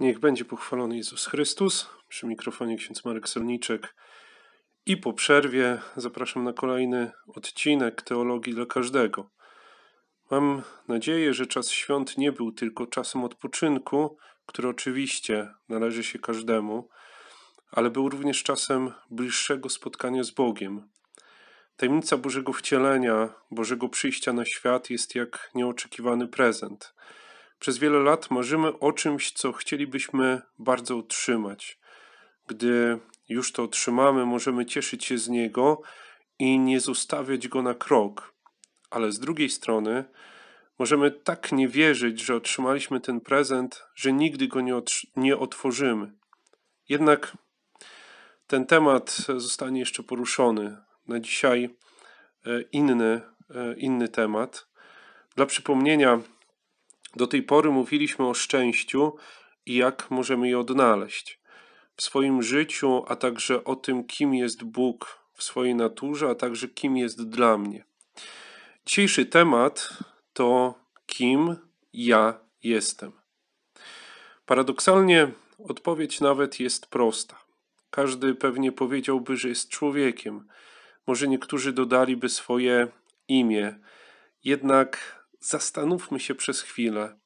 Niech będzie pochwalony Jezus Chrystus. Przy mikrofonie ksiądz Marek Solniczek. I po przerwie zapraszam na kolejny odcinek Teologii dla Każdego. Mam nadzieję, że czas świąt nie był tylko czasem odpoczynku, który oczywiście należy się każdemu, ale był również czasem bliższego spotkania z Bogiem. Tajemnica Bożego wcielenia, Bożego przyjścia na świat jest jak nieoczekiwany prezent – przez wiele lat marzymy o czymś, co chcielibyśmy bardzo utrzymać. Gdy już to otrzymamy, możemy cieszyć się z niego i nie zostawiać go na krok. Ale z drugiej strony, możemy tak nie wierzyć, że otrzymaliśmy ten prezent, że nigdy go nie, nie otworzymy. Jednak ten temat zostanie jeszcze poruszony. Na dzisiaj e, inny, e, inny temat. Dla przypomnienia, do tej pory mówiliśmy o szczęściu i jak możemy je odnaleźć w swoim życiu, a także o tym, kim jest Bóg w swojej naturze, a także kim jest dla mnie. Dzisiejszy temat to kim ja jestem. Paradoksalnie odpowiedź nawet jest prosta. Każdy pewnie powiedziałby, że jest człowiekiem. Może niektórzy dodaliby swoje imię. Jednak zastanówmy się przez chwilę,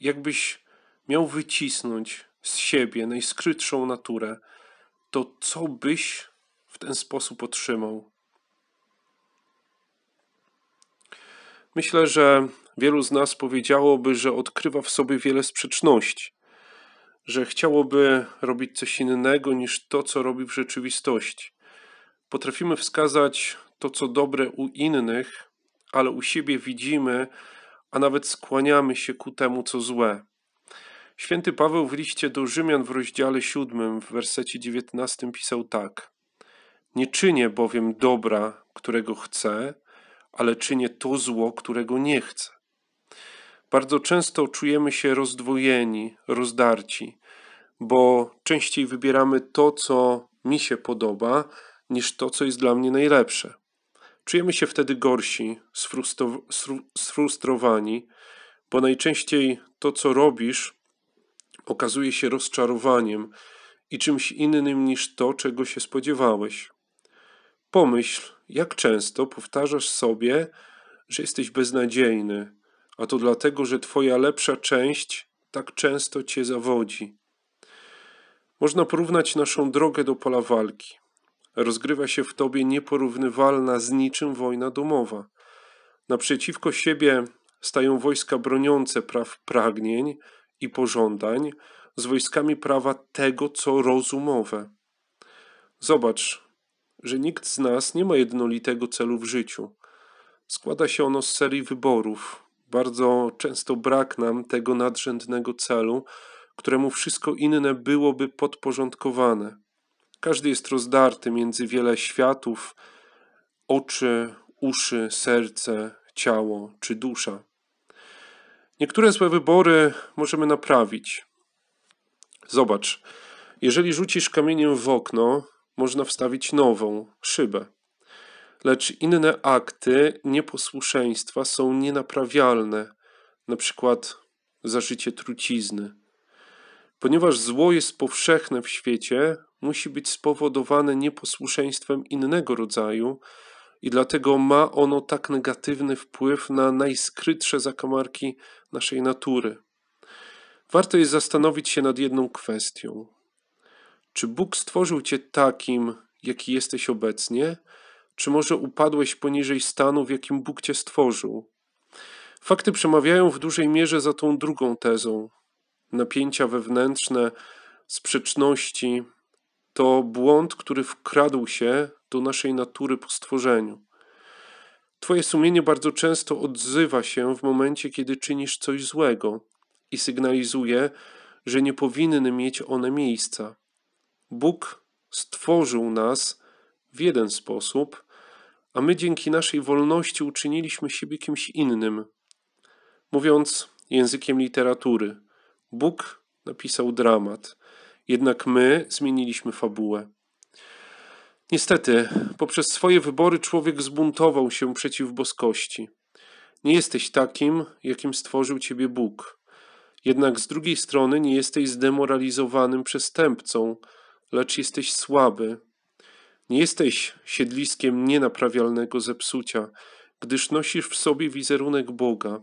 jakbyś miał wycisnąć z siebie najskrytszą naturę, to co byś w ten sposób otrzymał? Myślę, że wielu z nas powiedziałoby, że odkrywa w sobie wiele sprzeczności, że chciałoby robić coś innego niż to, co robi w rzeczywistości. Potrafimy wskazać to, co dobre u innych, ale u siebie widzimy, a nawet skłaniamy się ku temu, co złe. Święty Paweł w liście do Rzymian w rozdziale 7 w wersecie 19 pisał tak: Nie czynię bowiem dobra, którego chcę, ale czynię to zło, którego nie chcę. Bardzo często czujemy się rozdwojeni, rozdarci, bo częściej wybieramy to, co mi się podoba, niż to, co jest dla mnie najlepsze. Czujemy się wtedy gorsi, sfrustrowani, bo najczęściej to, co robisz, okazuje się rozczarowaniem i czymś innym niż to, czego się spodziewałeś. Pomyśl, jak często powtarzasz sobie, że jesteś beznadziejny, a to dlatego, że Twoja lepsza część tak często Cię zawodzi. Można porównać naszą drogę do pola walki rozgrywa się w tobie nieporównywalna z niczym wojna domowa. Naprzeciwko siebie stają wojska broniące praw pragnień i pożądań z wojskami prawa tego, co rozumowe. Zobacz, że nikt z nas nie ma jednolitego celu w życiu. Składa się ono z serii wyborów. Bardzo często brak nam tego nadrzędnego celu, któremu wszystko inne byłoby podporządkowane. Każdy jest rozdarty między wiele światów oczy, uszy, serce, ciało czy dusza. Niektóre złe wybory możemy naprawić. Zobacz, jeżeli rzucisz kamieniem w okno, można wstawić nową szybę. Lecz inne akty nieposłuszeństwa są nienaprawialne, na przykład zażycie trucizny. Ponieważ zło jest powszechne w świecie, musi być spowodowane nieposłuszeństwem innego rodzaju i dlatego ma ono tak negatywny wpływ na najskrytsze zakamarki naszej natury. Warto jest zastanowić się nad jedną kwestią. Czy Bóg stworzył cię takim, jaki jesteś obecnie, czy może upadłeś poniżej stanu, w jakim Bóg cię stworzył? Fakty przemawiają w dużej mierze za tą drugą tezą. Napięcia wewnętrzne, sprzeczności, to błąd, który wkradł się do naszej natury po stworzeniu. Twoje sumienie bardzo często odzywa się w momencie, kiedy czynisz coś złego i sygnalizuje, że nie powinny mieć one miejsca. Bóg stworzył nas w jeden sposób, a my dzięki naszej wolności uczyniliśmy siebie kimś innym. Mówiąc językiem literatury, Bóg napisał dramat. Jednak my zmieniliśmy fabułę. Niestety, poprzez swoje wybory człowiek zbuntował się przeciw boskości. Nie jesteś takim, jakim stworzył ciebie Bóg. Jednak z drugiej strony nie jesteś zdemoralizowanym przestępcą, lecz jesteś słaby. Nie jesteś siedliskiem nienaprawialnego zepsucia, gdyż nosisz w sobie wizerunek Boga.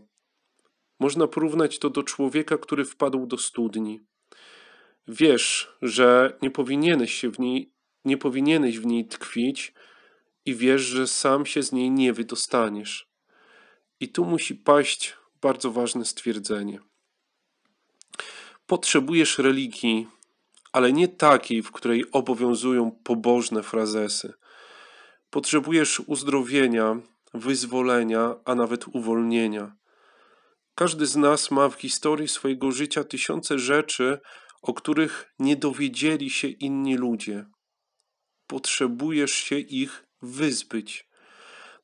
Można porównać to do człowieka, który wpadł do studni. Wiesz, że nie powinieneś się w niej, nie powinieneś w niej tkwić i wiesz, że sam się z niej nie wydostaniesz. I tu musi paść bardzo ważne stwierdzenie. Potrzebujesz religii, ale nie takiej, w której obowiązują pobożne frazesy. Potrzebujesz uzdrowienia, wyzwolenia, a nawet uwolnienia. Każdy z nas ma w historii swojego życia tysiące rzeczy, o których nie dowiedzieli się inni ludzie. Potrzebujesz się ich wyzbyć.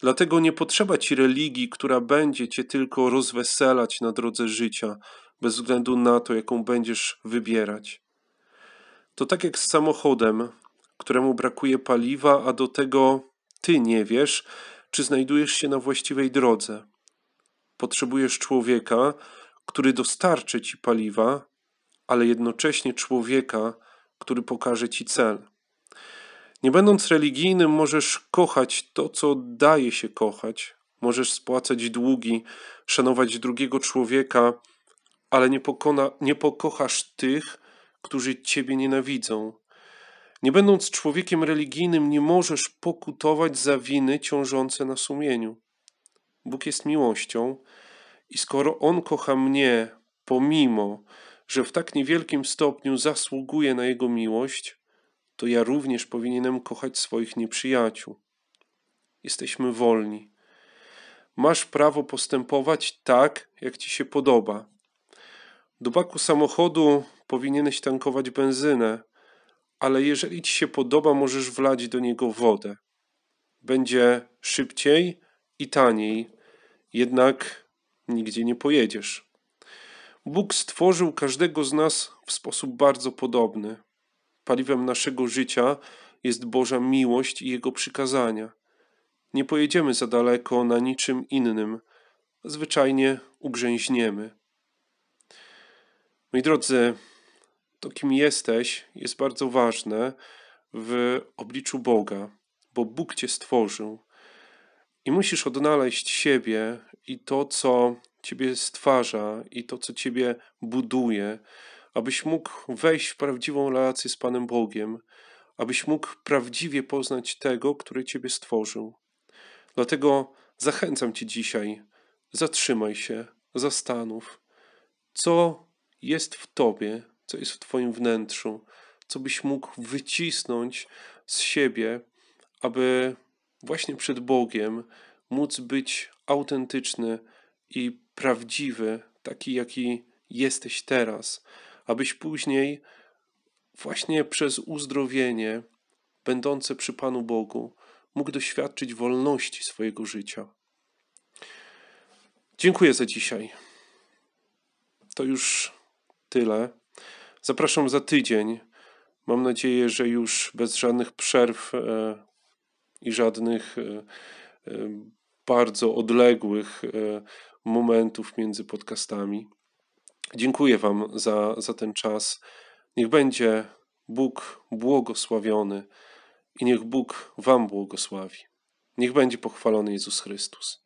Dlatego nie potrzeba ci religii, która będzie cię tylko rozweselać na drodze życia, bez względu na to, jaką będziesz wybierać. To tak jak z samochodem, któremu brakuje paliwa, a do tego ty nie wiesz, czy znajdujesz się na właściwej drodze. Potrzebujesz człowieka, który dostarczy ci paliwa, ale jednocześnie człowieka, który pokaże ci cel. Nie będąc religijnym, możesz kochać to, co daje się kochać, możesz spłacać długi, szanować drugiego człowieka, ale nie, pokona, nie pokochasz tych, którzy ciebie nienawidzą. Nie będąc człowiekiem religijnym, nie możesz pokutować za winy ciążące na sumieniu. Bóg jest miłością i skoro On kocha mnie, pomimo, że w tak niewielkim stopniu zasługuje na Jego miłość, to ja również powinienem kochać swoich nieprzyjaciół. Jesteśmy wolni. Masz prawo postępować tak, jak ci się podoba. Do baku samochodu powinieneś tankować benzynę, ale jeżeli ci się podoba, możesz wlać do niego wodę. Będzie szybciej i taniej, jednak nigdzie nie pojedziesz. Bóg stworzył każdego z nas w sposób bardzo podobny. Paliwem naszego życia jest Boża miłość i Jego przykazania. Nie pojedziemy za daleko na niczym innym, zwyczajnie ugrzęźniemy. Moi drodzy, to kim jesteś jest bardzo ważne w obliczu Boga, bo Bóg Cię stworzył. I musisz odnaleźć siebie i to, co Ciebie stwarza i to, co Ciebie buduje, abyś mógł wejść w prawdziwą relację z Panem Bogiem, abyś mógł prawdziwie poznać tego, który Ciebie stworzył. Dlatego zachęcam Cię dzisiaj, zatrzymaj się, zastanów, co jest w Tobie, co jest w Twoim wnętrzu, co byś mógł wycisnąć z siebie, aby właśnie przed Bogiem móc być autentyczny i prawdziwy, taki jaki jesteś teraz, abyś później właśnie przez uzdrowienie będące przy Panu Bogu mógł doświadczyć wolności swojego życia. Dziękuję za dzisiaj. To już tyle. Zapraszam za tydzień. Mam nadzieję, że już bez żadnych przerw e, i żadnych e, e, bardzo odległych e, momentów między podcastami. Dziękuję Wam za, za ten czas. Niech będzie Bóg błogosławiony i niech Bóg Wam błogosławi. Niech będzie pochwalony Jezus Chrystus.